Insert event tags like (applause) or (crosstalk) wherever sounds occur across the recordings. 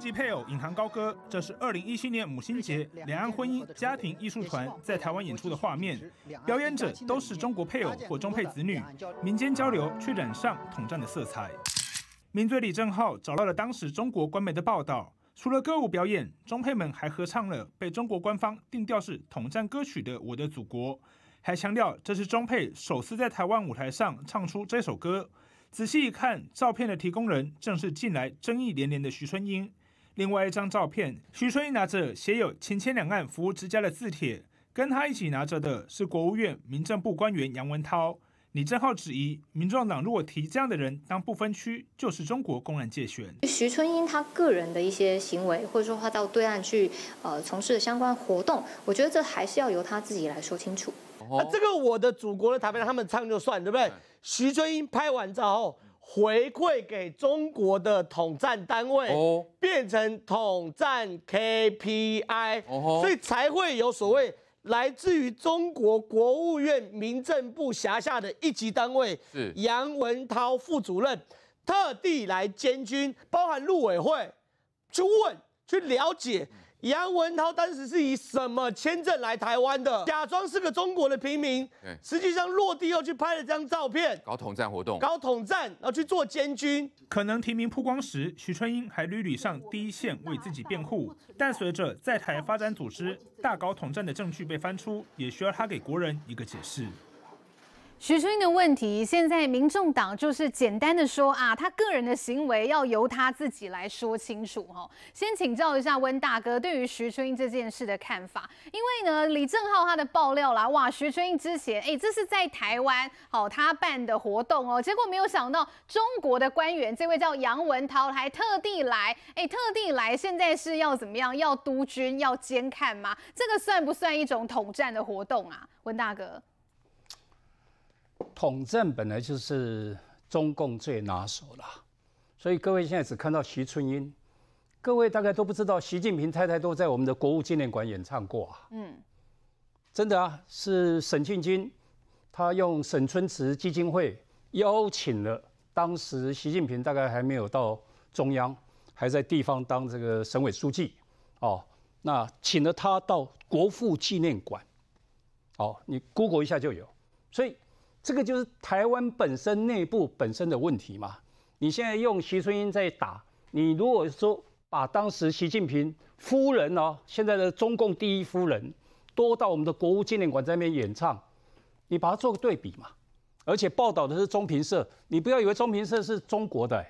及配偶引吭高歌，这是二零一七年母亲节两岸婚姻家庭艺术团在台湾演出的画面。表演者都是中国配偶或中配子女，民间交流却染上统战的色彩。名嘴李正浩找到了当时中国官媒的报道，除了歌舞表演，中配们还合唱了被中国官方定调是统战歌曲的《我的祖国》，还强调这是中配首次在台湾舞台上唱出这首歌。仔细一看，照片的提供人正是近来争议连连的徐春英。另外一张照片，徐春英拿着写有“千千两岸，服务之家”的字帖，跟她一起拿着的是国务院民政部官员杨文涛。李正浩质疑，民进党如果提这样的人当不分区，就是中国公然借选。徐春英她个人的一些行为，或者说她到对岸去呃从事的相关活动，我觉得这还是要由她自己来说清楚。那这个我的祖国的台妹，他们唱就算对不对？徐春英拍完照后。回馈给中国的统战单位，变成统战 KPI，所以才会有所谓来自于中国国务院民政部辖下的一级单位是杨文涛副主任特地来监军，包含陆委会去问去了解。杨文涛当时是以什么签证来台湾的？假装是个中国的平民，实际上落地后去拍了张照片，搞统战活动，搞统战，然后去做监军。可能提名曝光时，徐春英还屡屡上第一线为自己辩护，但随着在台发展组织、大搞统战的证据被翻出，也需要他给国人一个解释。徐春英的问题，现在民众党就是简单的说啊，他个人的行为要由他自己来说清楚哈。先请教一下温大哥对于徐春英这件事的看法，因为呢，李正浩他的爆料啦，哇，徐春英之前哎，这是在台湾好他办的活动哦，结果没有想到中国的官员，这位叫杨文涛还特地来哎，特地来，现在是要怎么样？要督军、要监看吗？这个算不算一种统战的活动啊，温大哥？统战本来就是中共最拿手了，所以各位现在只看到徐春英，各位大概都不知道，习近平太太都在我们的国务纪念馆演唱过啊。嗯，真的啊，是沈庆金，他用沈春池基金会邀请了当时习近平大概还没有到中央，还在地方当这个省委书记哦，那请了他到国父纪念馆，哦，你 Google 一下就有，所以。这个就是台湾本身内部本身的问题嘛？你现在用徐春英在打你，如果说把当时习近平夫人哦，现在的中共第一夫人，多到我们的国务纪念馆在那边演唱，你把它做个对比嘛？而且报道的是中评社，你不要以为中评社是中国的，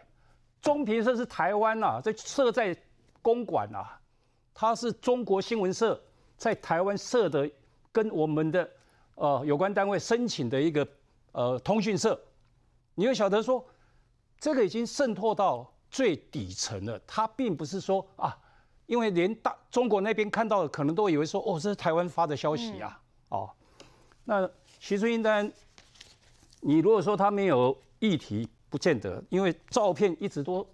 中评社是台湾啊，这设在公馆啊，它是中国新闻社在台湾设的，跟我们的呃有关单位申请的一个。呃，通讯社，你会晓得说，这个已经渗透到最底层了。它并不是说啊，因为连大中国那边看到的，可能都以为说，哦，这是台湾发的消息啊，哦。那徐春英，当你如果说他没有议题，不见得，因为照片一直都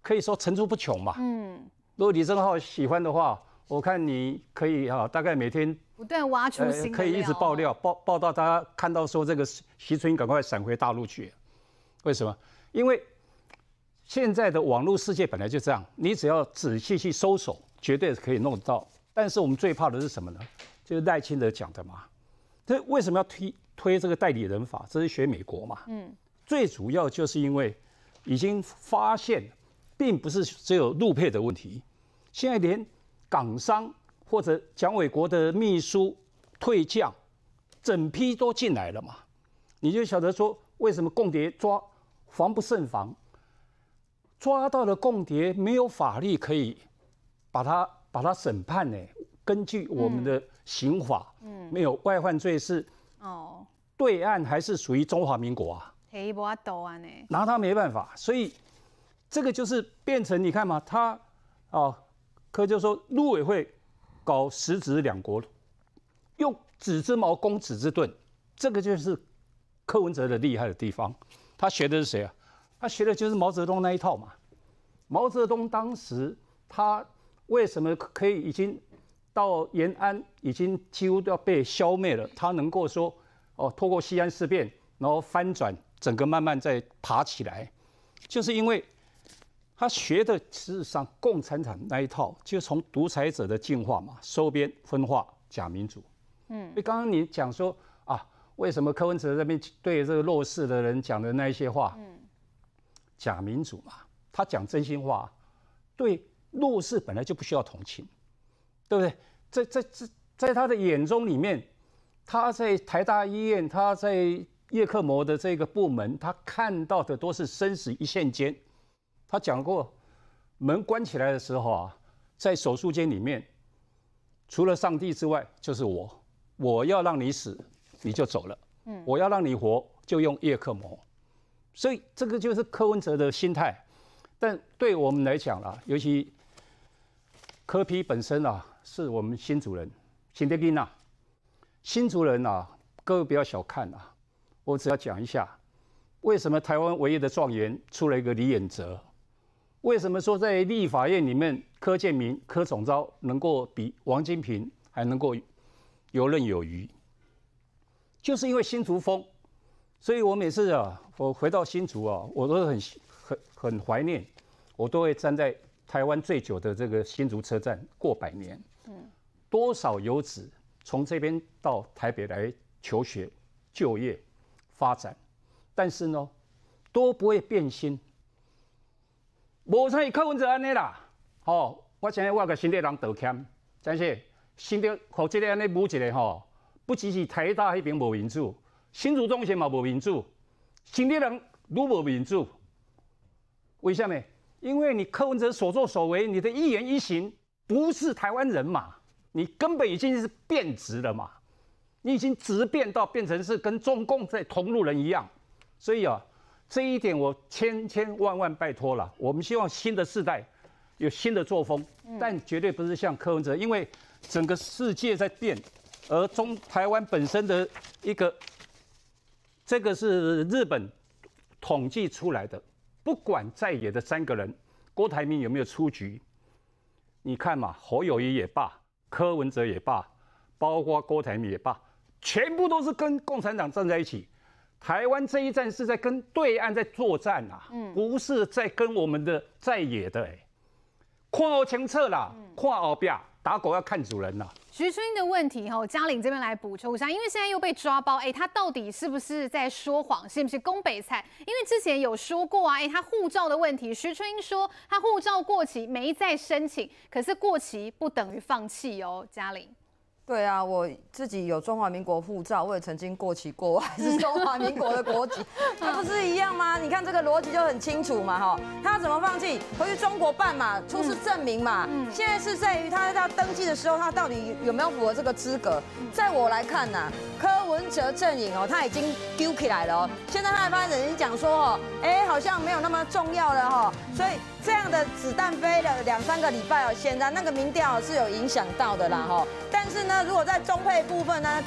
可以说层出不穷嘛。嗯。如果李正浩喜欢的话，我看你可以啊，大概每天。不断挖出新可以一直爆料、报报道。家看到说这个徐春赶快闪回大陆去，为什么？因为现在的网络世界本来就这样，你只要仔细去搜索，绝对可以弄到。但是我们最怕的是什么呢？就是赖清德讲的嘛。这为什么要推推这个代理人法？这是学美国嘛？嗯，最主要就是因为已经发现，并不是只有路配的问题，现在连港商。或者蒋纬国的秘书退将，整批都进来了嘛？你就晓得说为什么共谍抓防不胜防，抓到了共谍没有法律可以把他把他审判呢？根据我们的刑法，嗯，没有外犯罪是哦，对岸还是属于中华民国啊，呢，拿他没办法。所以这个就是变成你看嘛，他啊，可就说陆委会。搞十指两国，用纸之矛攻纸之盾，这个就是柯文哲的厉害的地方。他学的是谁啊？他学的就是毛泽东那一套嘛。毛泽东当时他为什么可以已经到延安，已经几乎都要被消灭了，他能够说哦，透过西安事变，然后翻转整个慢慢再爬起来，就是因为。他学的事实上，共产党那一套，就从独裁者的进化嘛，收编、分化、假民主。嗯，所以刚刚你讲说啊，为什么柯文哲这边对这个弱势的人讲的那一些话，嗯，假民主嘛，他讲真心话，对弱势本来就不需要同情，对不对？在在在在他的眼中里面，他在台大医院，他在叶克模的这个部门，他看到的都是生死一线间。他讲过，门关起来的时候啊，在手术间里面，除了上帝之外，就是我。我要让你死，你就走了；我要让你活，就用叶克膜。所以这个就是柯文哲的心态。但对我们来讲啊，尤其柯批本身啊，是我们新主人、新德金啊。新主人啊，各位不要小看啊。我只要讲一下，为什么台湾唯一的状元出了一个李远哲。为什么说在立法院里面，柯建明、柯重钊能够比王金平还能够游刃有余，就是因为新竹风。所以我每次啊，我回到新竹啊，我都很很很怀念，我都会站在台湾最久的这个新竹车站过百年。嗯，多少游子从这边到台北来求学、就业、发展，但是呢，都不会变心。无像伊柯文哲安尼啦，吼！我前在我甲新力人道歉，真是新力、胡即个安尼母一个吼，不只是台大迄边无民主，新竹中学嘛无民主，新力人如无民主。为什么？因为你柯文哲所作所为，你的一言一行，不是台湾人嘛，你根本已经是变质了嘛，你已经直变到变成是跟中共在同路人一样，所以啊。这一点我千千万万拜托了。我们希望新的世代有新的作风，但绝对不是像柯文哲，因为整个世界在变，而中台湾本身的一个，这个是日本统计出来的。不管在野的三个人，郭台铭有没有出局？你看嘛，侯友谊也罢，柯文哲也罢，包括郭台铭也罢，全部都是跟共产党站在一起。台湾这一站是在跟对岸在作战啊，不是在跟我们的在野的哎，跨奥强撤啦，跨奥变打狗要看主人啦。徐春英的问题哈，嘉玲这边来补充一下，因为现在又被抓包，哎，他到底是不是在说谎，是不是宫北菜？因为之前有说过啊，哎，他护照的问题，徐春英说他护照过期没再申请，可是过期不等于放弃哦，嘉玲。对啊，我自己有中华民国护照，我也曾经过期国外 (laughs) 是中华民国的国籍，(laughs) 他不是一样吗？你看这个逻辑就很清楚嘛，哈，他怎么放弃？回去中国办嘛，出示证明嘛。现在是在于他他登记的时候，他到底有没有符合这个资格？在我来看呐，柯文哲阵营哦，他已经丢起来了哦。现在他的发言人讲说哦，哎，好像没有那么重要了哈，所以。这样的子弹飞了两三个礼拜哦，显然那个民调是有影响到的啦哈。但是呢，如果在中配部分呢？